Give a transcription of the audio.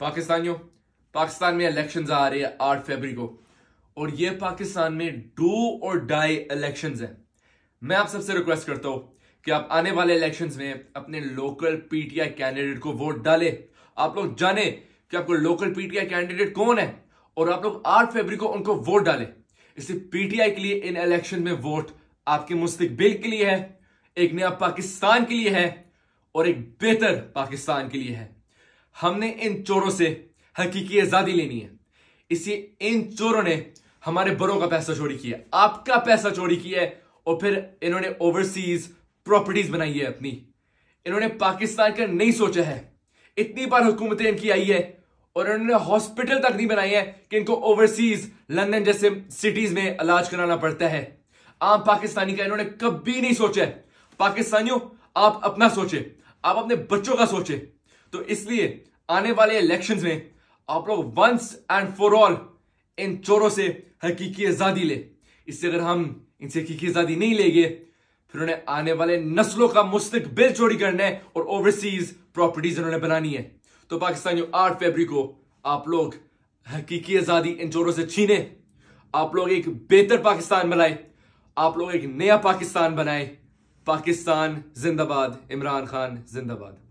पाकिस्तानियों पाकिस्तान में इलेक्शन आ रहे हैं आठ फरवरी को और ये पाकिस्तान में डू और डाई इलेक्शन हैं मैं आप सबसे रिक्वेस्ट करता हूं कि आप आने वाले इलेक्शंस में अपने लोकल पीटीआई कैंडिडेट को वोट डालें आप लोग जाने कि आपको लोकल पीटीआई कैंडिडेट कौन है और आप लोग आठ फेबरी को उनको वोट डालें इससे पीटीआई के लिए इन इलेक्शन में वोट आपके मुस्तबिल के लिए है एक नया पाकिस्तान के लिए है और एक बेहतर पाकिस्तान के लिए है हमने इन चोरों से हकीकी आज़ादी लेनी है इसी इन चोरों ने हमारे बड़ों का पैसा चोरी किया आपका पैसा चोरी किया है और फिर इन्होंने ओवरसीज प्रॉपर्टीज बनाई है अपनी इन्होंने पाकिस्तान का नहीं सोचा है इतनी बार हुकूमतें इनकी आई है और इन्होंने हॉस्पिटल तक नहीं बनाई है कि इनको ओवरसीज लंदन जैसे सिटीज में इलाज कराना पड़ता है आम पाकिस्तानी का इन्होंने कभी नहीं सोचा है पाकिस्तानियों आप अपना सोचे आप अपने बच्चों का सोचे तो इसलिए आने वाले इलेक्शंस में आप लोग वंस एंड फॉर ऑल इन चोरों से हकीकी आज़ादी ले इससे अगर हम इनसे हकीकी आज़ादी नहीं लेंगे फिर उन्हें आने वाले नस्लों का बिल चोरी करना है और ओवरसीज प्रॉपर्टीज उन्होंने बनानी है तो जो आठ फेबरी को आप लोग हकीकी आज़ादी इन चोरों से छीने आप लोग एक बेहतर पाकिस्तान बनाए आप लोग एक नया पाकिस्तान बनाए पाकिस्तान जिंदाबाद इमरान खान जिंदाबाद